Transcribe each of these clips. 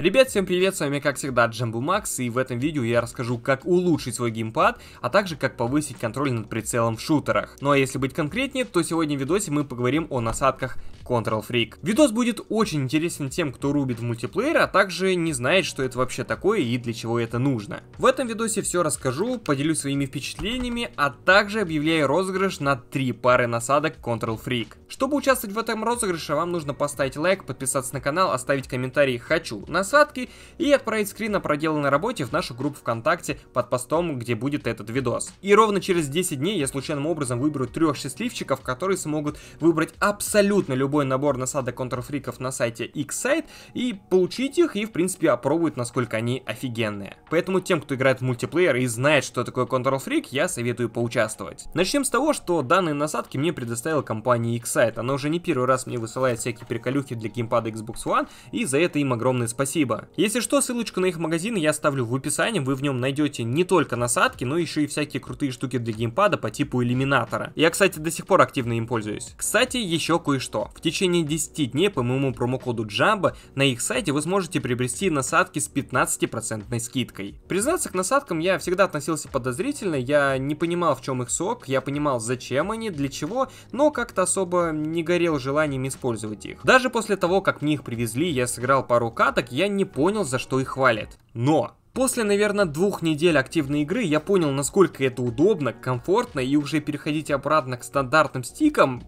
Ребят, всем привет, с вами как всегда Джамбу Макс, и в этом видео я расскажу, как улучшить свой геймпад, а также как повысить контроль над прицелом в шутерах. Ну а если быть конкретнее, то сегодня в видосе мы поговорим о насадках Control Freak. Видос будет очень интересен тем, кто рубит в мультиплеер, а также не знает, что это вообще такое и для чего это нужно. В этом видосе все расскажу, поделюсь своими впечатлениями, а также объявляю розыгрыш на три пары насадок Control Freak. Чтобы участвовать в этом розыгрыше, вам нужно поставить лайк, подписаться на канал, оставить комментарий «Хочу». Нас посадки и отправить скрин о проделанной работе в нашу группу ВКонтакте под постом, где будет этот видос. И ровно через 10 дней я случайным образом выберу трех счастливчиков, которые смогут выбрать абсолютно любой набор насадок контрфриков на сайте X-Site и получить их и, в принципе, опробовать, насколько они офигенные. Поэтому тем, кто играет в мультиплеер и знает, что такое контрфрик, я советую поучаствовать. Начнем с того, что данные насадки мне предоставила компания X-Site. Она уже не первый раз мне высылает всякие приколюхи для геймпада Xbox One, и за это им огромное спасибо спасибо. Если что, ссылочку на их магазин я оставлю в описании, вы в нем найдете не только насадки, но еще и всякие крутые штуки для геймпада по типу иллюминатора. Я, кстати, до сих пор активно им пользуюсь. Кстати, еще кое-что. В течение 10 дней по моему промокоду Jamba на их сайте вы сможете приобрести насадки с 15% скидкой. Признаться, к насадкам я всегда относился подозрительно, я не понимал, в чем их сок, я понимал, зачем они, для чего, но как-то особо не горел желанием использовать их. Даже после того, как мне их привезли, я сыграл пару каток, я не понял, за что их хвалят. Но После, наверное, двух недель активной игры я понял, насколько это удобно, комфортно, и уже переходить обратно к стандартным стикам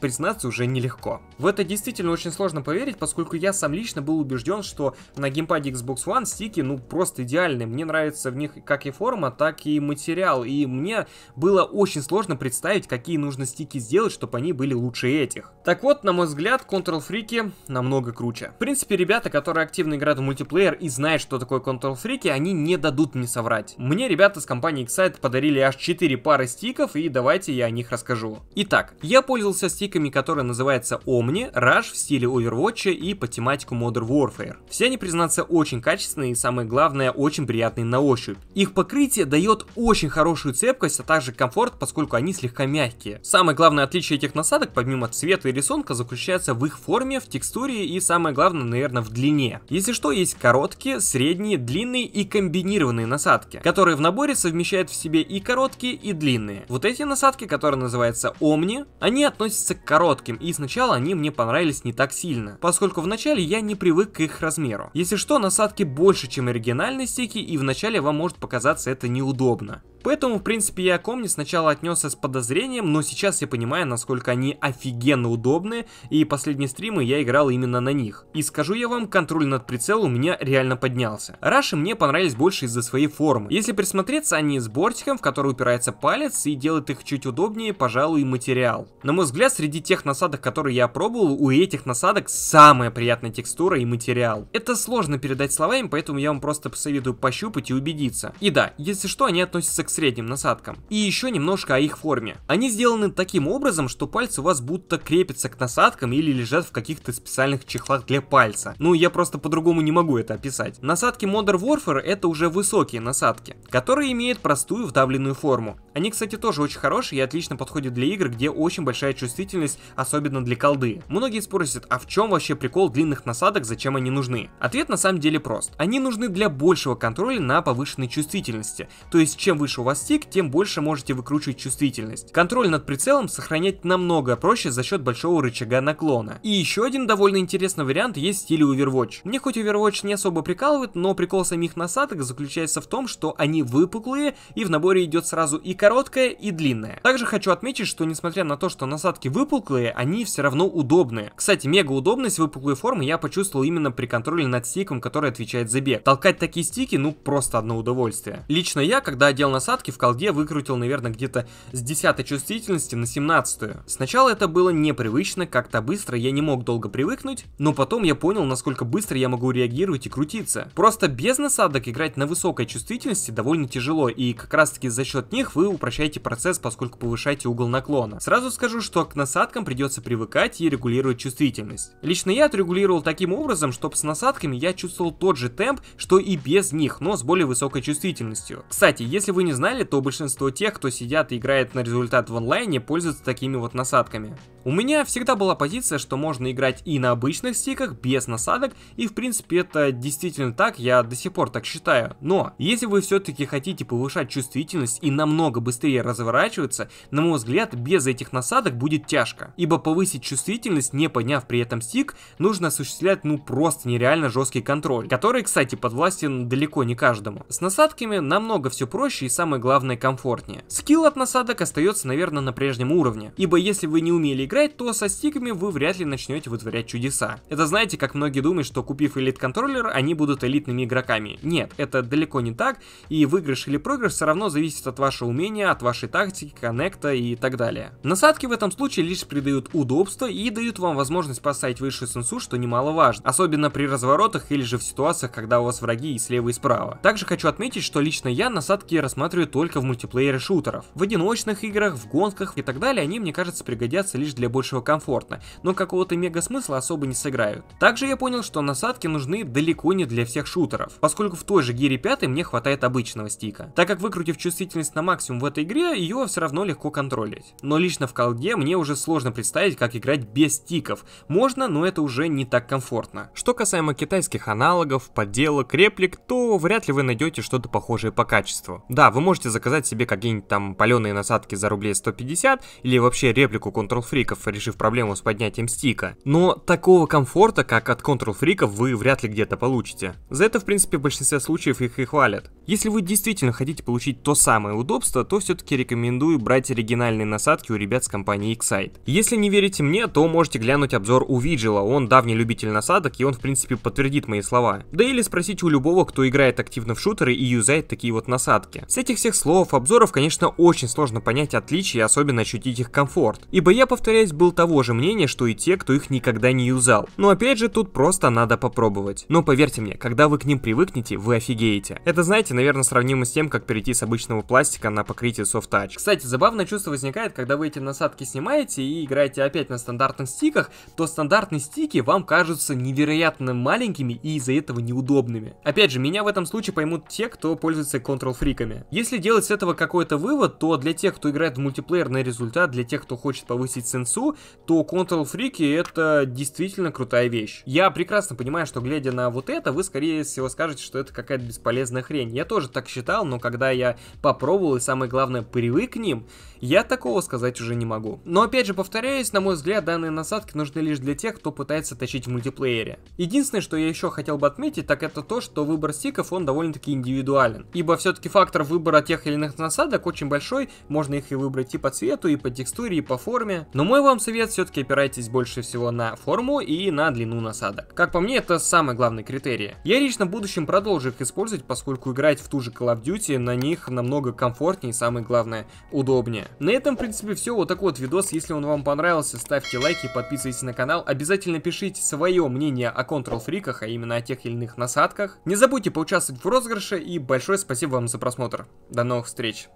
признаться уже нелегко. В это действительно очень сложно поверить, поскольку я сам лично был убежден, что на геймпаде Xbox One стики ну просто идеальны. Мне нравится в них как и форма, так и материал. И мне было очень сложно представить, какие нужно стики сделать, чтобы они были лучше этих. Так вот, на мой взгляд, Control Freak намного круче. В принципе, ребята, которые активно играют в мультиплеер и знают, что такое Control Freak, они не дадут мне соврать. Мне ребята с компании Excite подарили аж 4 пары стиков, и давайте я о них расскажу. Итак, я пользовался со стиками, который называется Omni, Rush в стиле Overwatch и по тематику Modern Warfare. Все они, признаться, очень качественные и, самое главное, очень приятные на ощупь. Их покрытие дает очень хорошую цепкость, а также комфорт, поскольку они слегка мягкие. Самое главное отличие этих насадок, помимо цвета и рисунка, заключается в их форме, в текстуре и, самое главное, наверное, в длине. Если что, есть короткие, средние, длинные и комбинированные насадки, которые в наборе совмещают в себе и короткие, и длинные. Вот эти насадки, которые называются Omni, они от относятся к коротким, и сначала они мне понравились не так сильно, поскольку вначале я не привык к их размеру. Если что, насадки больше, чем оригинальные стики, и вначале вам может показаться это неудобно. Поэтому, в принципе, я к Omni сначала отнесся с подозрением, но сейчас я понимаю, насколько они офигенно удобны, и последние стримы я играл именно на них. И скажу я вам, контроль над прицелом у меня реально поднялся. Раши мне понравились больше из-за своей формы. Если присмотреться, они с бортиком, в который упирается палец и делает их чуть удобнее, пожалуй, материал. На мой взгляд, среди тех насадок, которые я пробовал, у этих насадок самая приятная текстура и материал. Это сложно передать словами, поэтому я вам просто посоветую пощупать и убедиться. И да, если что, они относятся к средним насадкам. И еще немножко о их форме. Они сделаны таким образом, что пальцы у вас будто крепятся к насадкам или лежат в каких-то специальных чехлах для пальца. Ну, я просто по-другому не могу это описать. Насадки Modern Warfare это уже высокие насадки, которые имеют простую вдавленную форму. Они, кстати, тоже очень хорошие и отлично подходят для игр, где очень большая чувствительность, особенно для колды. Многие спросят, а в чем вообще прикол длинных насадок, зачем они нужны? Ответ на самом деле прост. Они нужны для большего контроля на повышенной чувствительности. То есть, чем выше дольше у вас стик, тем больше можете выкручивать чувствительность. Контроль над прицелом сохранять намного проще за счет большого рычага наклона. И еще один довольно интересный вариант есть в стиле Overwatch. Мне хоть Overwatch не особо прикалывает, но прикол самих насадок заключается в том, что они выпуклые и в наборе идет сразу и короткая, и длинная. Также хочу отметить, что несмотря на то, что насадки выпуклые, они все равно удобные. Кстати, мега удобность выпуклой формы я почувствовал именно при контроле над стиком, который отвечает за бег. Толкать такие стики, ну просто одно удовольствие. Лично я, когда одел насадки просадки в колде выкрутил, наверное, где-то с 10 чувствительности на 17. -ю. Сначала это было непривычно, как-то быстро я не мог долго привыкнуть, но потом я понял, насколько быстро я могу реагировать и крутиться. Просто без насадок играть на высокой чувствительности довольно тяжело, и как раз таки за счет них вы упрощаете процесс, поскольку повышаете угол наклона. Сразу скажу, что к насадкам придется привыкать и регулировать чувствительность. Лично я отрегулировал таким образом, чтобы с насадками я чувствовал тот же темп, что и без них, но с более высокой чувствительностью. Кстати, если вы не знали, то большинство тех, кто сидят и играет на результат в онлайне, пользуются такими вот насадками. У меня всегда была позиция, что можно играть и на обычных стиках, без насадок, и в принципе это действительно так, я до сих пор так считаю. Но, если вы все-таки хотите повышать чувствительность и намного быстрее разворачиваться, на мой взгляд, без этих насадок будет тяжко. Ибо повысить чувствительность, не подняв при этом стик, нужно осуществлять ну просто нереально жесткий контроль, который, кстати, подвластен далеко не каждому. С насадками намного все проще и сам самое главное комфортнее. Скилл от насадок остается, наверное, на прежнем уровне, ибо если вы не умели играть, то со стиками вы вряд ли начнете вытворять чудеса. Это знаете, как многие думают, что купив элит-контроллер, они будут элитными игроками. Нет, это далеко не так, и выигрыш или проигрыш все равно зависит от вашего умения, от вашей тактики, коннекта и так далее. Насадки в этом случае лишь придают удобство и дают вам возможность поставить высшую сенсу, что немаловажно, особенно при разворотах или же в ситуациях, когда у вас враги и слева и справа. Также хочу отметить, что лично я насадки рассматриваю смотрю только в мультиплеере шутеров. В одиночных играх, в гонках и так далее они, мне кажется, пригодятся лишь для большего комфорта, но какого-то мега смысла особо не сыграют. Также я понял, что насадки нужны далеко не для всех шутеров, поскольку в той же Гире 5 мне хватает обычного стика, так как выкрутив чувствительность на максимум в этой игре, ее все равно легко контролить. Но лично в колде мне уже сложно представить, как играть без стиков. Можно, но это уже не так комфортно. Что касаемо китайских аналогов, подделок, реплик, то вряд ли вы найдете что-то похожее по качеству. Да, вы можете заказать себе какие-нибудь там паленые насадки за рублей 150 или вообще реплику Control фриков, решив проблему с поднятием стика. Но такого комфорта, как от Control фриков, вы вряд ли где-то получите. За это, в принципе, в большинстве случаев их и хвалят. Если вы действительно хотите получить то самое удобство, то все-таки рекомендую брать оригинальные насадки у ребят с компании Excite. Если не верите мне, то можете глянуть обзор у Vigila, он давний любитель насадок и он в принципе подтвердит мои слова. Да или спросить у любого, кто играет активно в шутеры и юзает такие вот насадки. С этих этих всех слов, обзоров, конечно, очень сложно понять отличия и особенно ощутить их комфорт. Ибо я, повторяюсь, был того же мнения, что и те, кто их никогда не юзал. Но опять же, тут просто надо попробовать. Но поверьте мне, когда вы к ним привыкнете, вы офигеете. Это, знаете, наверное, сравнимо с тем, как перейти с обычного пластика на покрытие Soft Touch. Кстати, забавное чувство возникает, когда вы эти насадки снимаете и играете опять на стандартных стиках, то стандартные стики вам кажутся невероятно маленькими и из-за этого неудобными. Опять же, меня в этом случае поймут те, кто пользуется Control фриками. Если если делать с этого какой-то вывод, то для тех, кто играет в мультиплеерный результат, для тех, кто хочет повысить сенсу, то Control Freaky это действительно крутая вещь. Я прекрасно понимаю, что глядя на вот это, вы скорее всего скажете, что это какая-то бесполезная хрень. Я тоже так считал, но когда я попробовал и самое главное привык к ним, я такого сказать уже не могу. Но опять же повторяюсь, на мой взгляд, данные насадки нужны лишь для тех, кто пытается точить в мультиплеере. Единственное, что я еще хотел бы отметить, так это то, что выбор стиков он довольно-таки индивидуален. Ибо все-таки фактор выбора выбора тех или иных насадок очень большой, можно их и выбрать и по цвету, и по текстуре, и по форме. Но мой вам совет, все-таки опирайтесь больше всего на форму и на длину насадок. Как по мне, это самый главный критерий. Я лично в будущем продолжу их использовать, поскольку играть в ту же Call of Duty на них намного комфортнее и самое главное, удобнее. На этом, в принципе, все. Вот такой вот видос. Если он вам понравился, ставьте лайки, подписывайтесь на канал. Обязательно пишите свое мнение о Control Freak'ах, а именно о тех или иных насадках. Не забудьте поучаствовать в розыгрыше и большое спасибо вам за просмотр. До новых встреч!